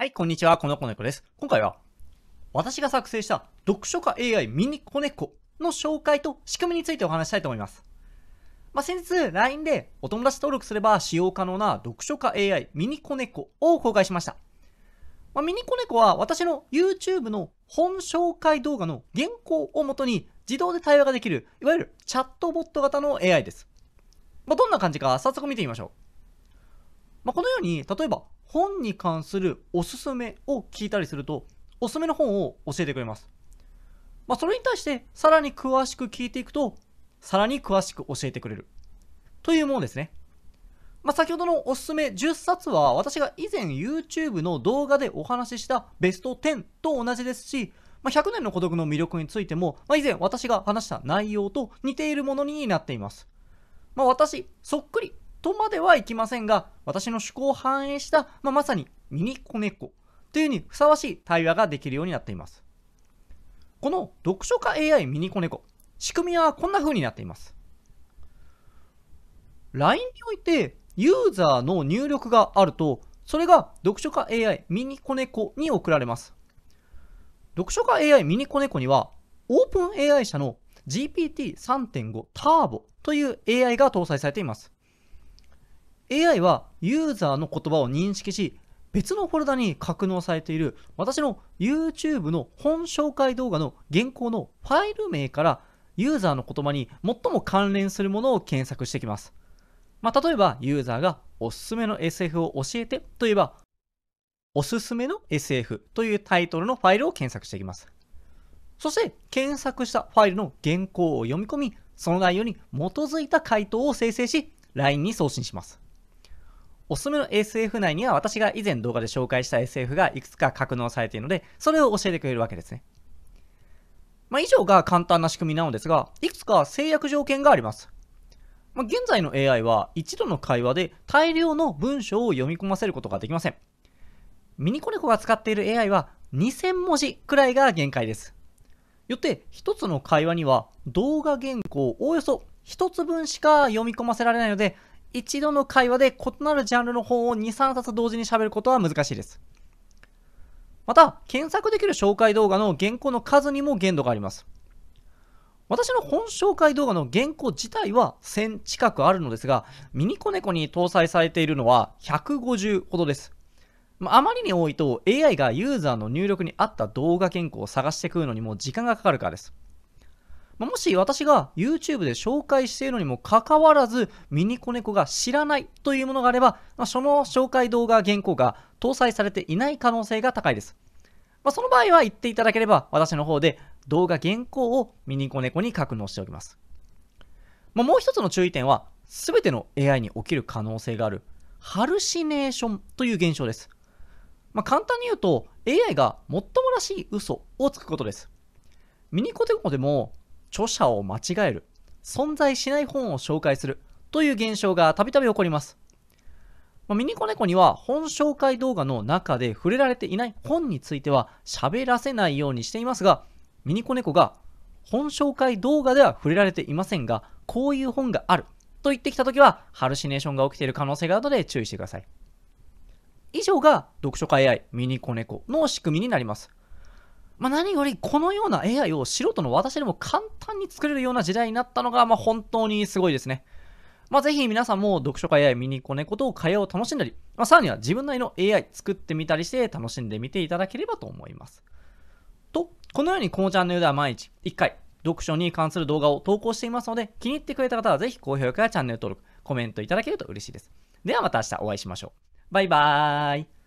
はい、こんにちは。この子猫です。今回は、私が作成した読書家 AI ミニコネコの紹介と仕組みについてお話したいと思います。まあ、先日、LINE でお友達登録すれば使用可能な読書家 AI ミニコネコを公開しました。まあ、ミニコネコは私の YouTube の本紹介動画の原稿をもとに自動で対話ができる、いわゆるチャットボット型の AI です。まあ、どんな感じか早速見てみましょう。まあ、このように、例えば本に関するおすすめを聞いたりすると、おすすめの本を教えてくれます。まあ、それに対してさらに詳しく聞いていくと、さらに詳しく教えてくれる。というものですね。まあ、先ほどのおすすめ10冊は私が以前 YouTube の動画でお話ししたベスト10と同じですし、まあ、100年の孤独の魅力についても、まあ、以前私が話した内容と似ているものになっています。まあ、私、そっくりとまではいきませんが、私の趣向を反映した、まあ、まさにミニ子猫というにふさわしい対話ができるようになっています。この読書家 AI ミニ子猫、仕組みはこんな風になっています。LINE においてユーザーの入力があると、それが読書家 AI ミニコネコに送られます。読書家 AI ミニコネコには、オープン AI 社の GPT3.5 ターボという AI が搭載されています。AI はユーザーの言葉を認識し別のフォルダに格納されている私の YouTube の本紹介動画の原稿のファイル名からユーザーの言葉に最も関連するものを検索してきます。まあ、例えばユーザーがおすすめの SF を教えてといえばおすすめの SF というタイトルのファイルを検索していきます。そして検索したファイルの原稿を読み込みその内容に基づいた回答を生成し LINE に送信します。おすすめの SF 内には私が以前動画で紹介した SF がいくつか格納されているので、それを教えてくれるわけですね。まあ、以上が簡単な仕組みなのですが、いくつか制約条件があります。まあ、現在の AI は一度の会話で大量の文章を読み込ませることができません。ミニコネコが使っている AI は2000文字くらいが限界です。よって1つの会話には動画原稿おおよそ1つ分しか読み込ませられないので一度の会話で異なるジャンルの本を2、3冊同時に喋ることは難しいです。また、検索できる紹介動画の原稿の数にも限度があります。私の本紹介動画の原稿自体は1000近くあるのですが、ミニコネコに搭載されているのは150ほどです。まあまりに多いと AI がユーザーの入力に合った動画原稿を探してくるのにも時間がかかるからです。もし私が YouTube で紹介しているのにもかかわらず、ミニコネコが知らないというものがあれば、まあ、その紹介動画原稿が搭載されていない可能性が高いです。まあ、その場合は言っていただければ、私の方で動画原稿をミニコネコに格納しておきます。まあ、もう一つの注意点は、すべての AI に起きる可能性がある、ハルシネーションという現象です。まあ、簡単に言うと、AI がもっともらしい嘘をつくことです。ミニコテコでも著者を間違える、存在しない本を紹介するという現象がたびたび起こります。まあ、ミニコネコには本紹介動画の中で触れられていない本については喋らせないようにしていますが、ミニコネコが本紹介動画では触れられていませんが、こういう本があると言ってきたときは、ハルシネーションが起きている可能性があるので注意してください。以上が読書会 AI ミニコネコの仕組みになります。まあ、何よりこのような AI を素人の私でも簡単に作れるような時代になったのが、まあ、本当にすごいですね。まあ、ぜひ皆さんも読書会 AI ミニコネコと会話を楽しんだり、まあ、さらには自分なりの AI 作ってみたりして楽しんでみていただければと思います。と、このようにこのチャンネルでは毎日1回読書に関する動画を投稿していますので気に入ってくれた方はぜひ高評価やチャンネル登録、コメントいただけると嬉しいです。ではまた明日お会いしましょう。バイバーイ。